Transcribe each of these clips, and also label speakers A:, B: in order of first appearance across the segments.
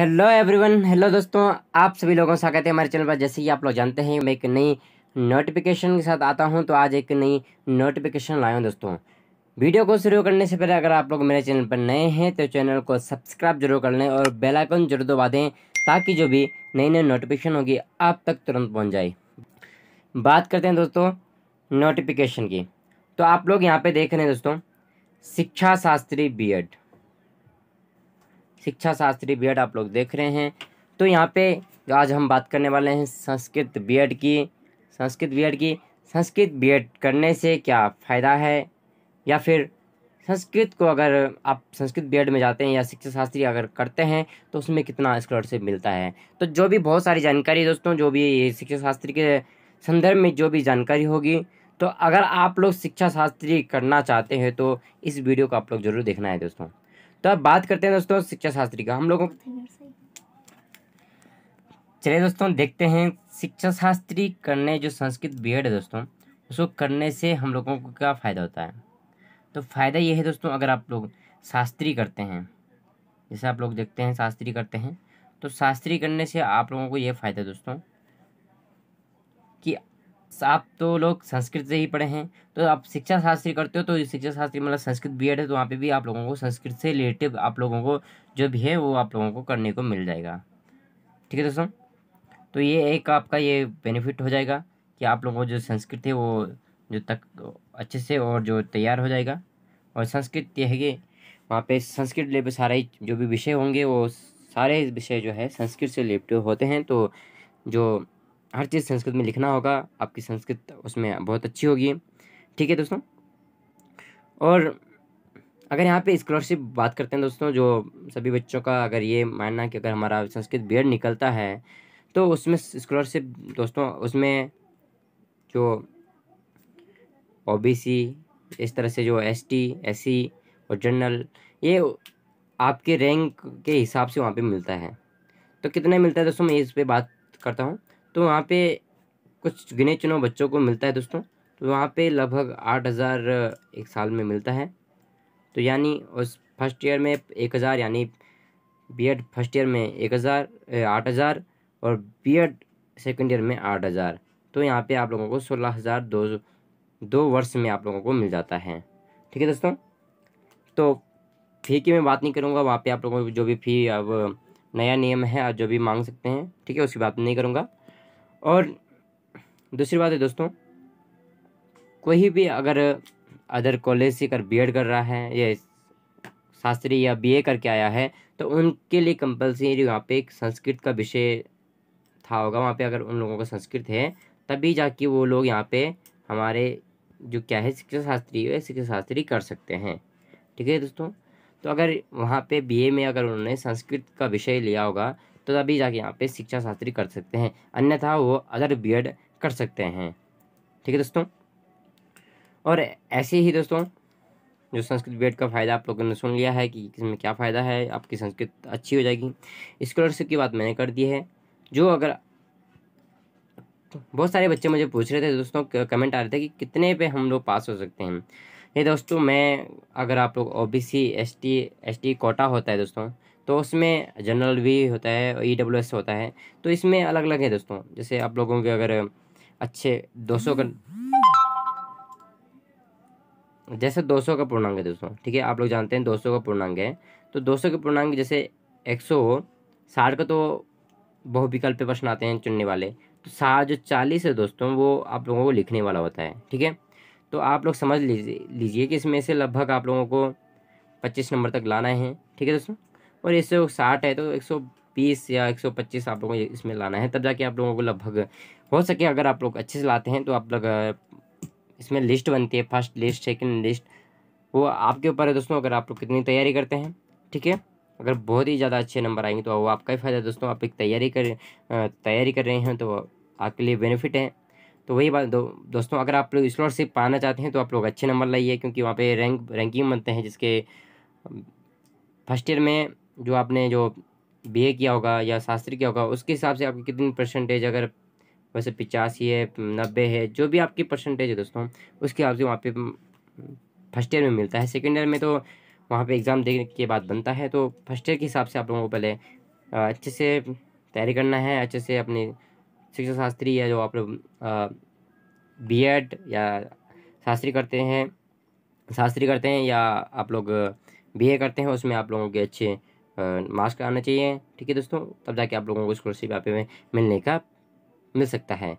A: hello everyone hello दोस्तों आप सभी लोगों का स्वागत है हमारे चैनल पर जैसे कि आप लोग जानते हैं मैं एक नई नोटिफिकेशन के साथ आता हूं तो आज एक नई नोटिफिकेशन लाया हूं दोस्तों वीडियो को शुरू करने से पहले अगर आप लोग मेरे चैनल पर नए हैं तो चैनल को सब्सक्राइब जरूर कर लें और बेलाइकन जरूर दबा दें ताकि जो भी नई नई नोटिफिकेशन होगी आप तक तुरंत पहुँच जाए बात करते हैं दोस्तों नोटिफिकेशन की तो आप लोग यहाँ पर देख रहे हैं दोस्तों शिक्षा शास्त्री बी एड शिक्षा शास्त्री बी आप लोग देख रहे हैं तो यहाँ पे आज हम बात करने वाले हैं संस्कृत बी की संस्कृत बी की संस्कृत बी करने से क्या फ़ायदा है या फिर संस्कृत को अगर आप संस्कृत बी में जाते हैं या शिक्षा शास्त्री अगर करते हैं तो उसमें कितना स्कॉलरशिप मिलता है तो जो भी बहुत सारी जानकारी दोस्तों जो भी शिक्षा शास्त्री के संदर्भ में जो भी जानकारी होगी तो अगर आप लोग शिक्षा शास्त्री करना चाहते हैं तो इस वीडियो को आप लोग ज़रूर देखना है दोस्तों तो अब बात करते हैं दोस्तों शिक्षा शास्त्री का हम लोगों चलिए दोस्तों देखते हैं शिक्षा शास्त्री करने जो संस्कृत बी है दोस्तों उसको करने से हम लोगों को क्या फ़ायदा होता है तो फ़ायदा ये है दोस्तों अगर आप लोग शास्त्री करते हैं जैसे आप लोग देखते हैं शास्त्री करते हैं तो शास्त्री करने से आप लोगों को ये फ़ायदा दोस्तों कि आप तो लोग संस्कृत से ही पढ़े हैं तो आप शिक्षा शास्त्री करते हो तो शिक्षा शास्त्री मतलब संस्कृत बी है तो वहाँ पे भी आप लोगों को संस्कृत से रिलेटिव आप लोगों को जो भी है वो आप लोगों को करने को मिल जाएगा ठीक है दोस्तों तो ये एक आपका ये बेनिफिट हो जाएगा कि आप लोगों को जो संस्कृत है वो जो तक अच्छे से और जो तैयार हो जाएगा और संस्कृत यह है कि वहाँ पर संस्कृत ले सारे जो भी विषय होंगे वो सारे विषय जो है संस्कृत से रिलेटिव होते हैं तो जो हर चीज़ संस्कृत में लिखना होगा आपकी संस्कृत उसमें बहुत अच्छी होगी ठीक है दोस्तों और अगर यहाँ पे स्कॉलरशिप बात करते हैं दोस्तों जो सभी बच्चों का अगर ये मानना कि अगर हमारा संस्कृत बी निकलता है तो उसमें स्कॉलरशिप दोस्तों उसमें जो ओ इस तरह से जो एस टी एस सी और जनरल ये आपके रैंक के हिसाब से वहाँ पे मिलता है तो कितने मिलता है दोस्तों मैं इस पर बात करता हूँ तो वहाँ पे कुछ गिने चुने बच्चों को मिलता है दोस्तों तो वहाँ पे लगभग आठ हज़ार एक साल में मिलता है तो यानी उस फर्स्ट ईयर में एक हज़ार यानी बीएड फर्स्ट ईयर में एक हज़ार आठ हज़ार और बीएड सेकेंड ईयर में आठ हज़ार तो यहाँ पे आप लोगों को सोलह हज़ार दो दो वर्ष में आप लोगों को मिल जाता है ठीक है दोस्तों तो फी की मैं बात नहीं करूँगा वहाँ पे आप लोगों को जो भी फ़ी अब नया नियम है और जो भी मांग सकते हैं ठीक है उसकी बात नहीं करूँगा और दूसरी बात है दोस्तों कोई भी अगर अदर कॉलेज से कर बी कर रहा है या शास्त्री या बीए करके आया है तो उनके लिए कंपलसरी वहाँ पे एक संस्कृत का विषय था होगा वहाँ पे अगर उन लोगों का संस्कृत है तभी जाके वो लोग यहाँ पे हमारे जो क्या है शिक्षा शास्त्री है शिक्षा शास्त्री कर सकते हैं ठीक है दोस्तों तो अगर वहाँ पे बीए में अगर उन्होंने संस्कृत का विषय लिया होगा तो तभी जाके यहाँ पे शिक्षा शास्त्री कर सकते हैं अन्यथा वो अदर बी कर सकते हैं ठीक है दोस्तों और ऐसे ही दोस्तों जो संस्कृत बी का फ़ायदा आप लोगों ने सुन लिया है कि इसमें क्या फ़ायदा है आपकी संस्कृत अच्छी हो जाएगी स्कॉलरशिप की बात मैंने कर दी है जो अगर बहुत सारे बच्चे मुझे पूछ रहे थे दोस्तों कमेंट आ रहे थे कि कितने पे हम लोग पास हो सकते हैं ये दोस्तों मैं अगर आप लोग O B C S T S T quota होता है दोस्तों तो उसमें जनरल भी होता है ई डब्ल्यू एस होता है तो इसमें अलग अलग है दोस्तों जैसे आप लोगों के अगर अच्छे दो सौ का जैसे दो सौ का पूर्णांग है दोस्तों ठीक है आप लोग जानते हैं दो सौ का पूर्णांग है तो दो सौ के पूर्णांग जैसे एक सौ साठ का तो बहुविकल्प प्रश्न आते हैं चुनने वाले तो साठ जो चालीस है दोस्तों वो आप लोगों को लिखने वाला होता है ठीक है तो आप लोग समझ लीजिए लीजिए कि इसमें से लगभग आप लोगों को पच्चीस नंबर तक लाना है ठीक है दोस्तों और एक सौ साठ है तो एक सौ बीस या एक सौ पच्चीस आप लोगों को इसमें लाना है तब जाके आप लोगों को लगभग हो सके अगर आप लोग अच्छे से लाते हैं तो आप लोग इसमें लिस्ट बनती है फर्स्ट लिस्ट सेकेंड लिस्ट वो आपके ऊपर है दोस्तों अगर आप लोग कितनी तैयारी करते हैं ठीक है अगर बहुत ही ज़्यादा अच्छे नंबर आएंगे तो वो आपका ही फ़ायदा है दोस्तों आप एक तैयारी कर तैयारी कर रहे हैं तो आपके लिए बेनिफिट है तो वही बात दो, दोस्तों अगर आप लोग स्कॉलरशिप पाना चाहते हैं तो आप लोग अच्छे नंबर लाइए क्योंकि वहाँ पे रैंक रैंकिंग बनते हैं जिसके फर्स्ट ईयर में जो आपने जो बी किया होगा या शास्त्री किया होगा उसके हिसाब से आपकी कितनी परसेंटेज अगर वैसे पिचासी है नब्बे है जो भी आपकी परसेंटेज है दोस्तों उसके हिसाब से वहाँ पे फर्स्ट हम्म, ईयर में मिलता है सेकेंड ईयर में तो वहाँ पे एग्ज़ाम देने के बाद बनता है तो फर्स्ट ईयर के हिसाब से आप लोगों को पहले अच्छे से तैयारी करना है अच्छे से अपने शिक्षा शास्त्री या जो आप लोग बी एड या शास्त्री करते हैं शास्त्री करते हैं या आप लोग बी ए करते हैं उसमें आप लोगों के अच्छे मास्क आना चाहिए ठीक है दोस्तों तब जाके आप लोगों को स्कॉलरशिप यहाँ पे मिलने का मिल सकता है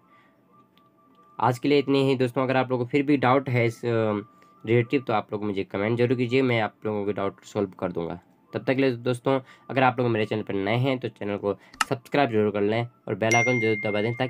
A: आज के लिए इतने ही दोस्तों अगर आप लोगों को फिर भी डाउट है इस रिलेटिव तो आप लोग मुझे कमेंट जरूर कीजिए मैं आप लोगों के डाउट सॉल्व कर दूंगा तब तक के लिए दोस्तों अगर आप लोग मेरे चैनल पर नए हैं तो चैनल को सब्सक्राइब जरूर कर लें और बेलाइकन जरूर दबा दें ताकि